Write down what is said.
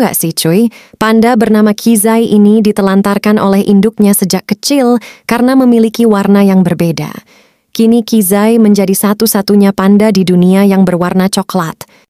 nggak sih cuy, panda bernama Kizai ini ditelantarkan oleh induknya sejak kecil karena memiliki warna yang berbeda. Kini Kizai menjadi satu-satunya panda di dunia yang berwarna coklat.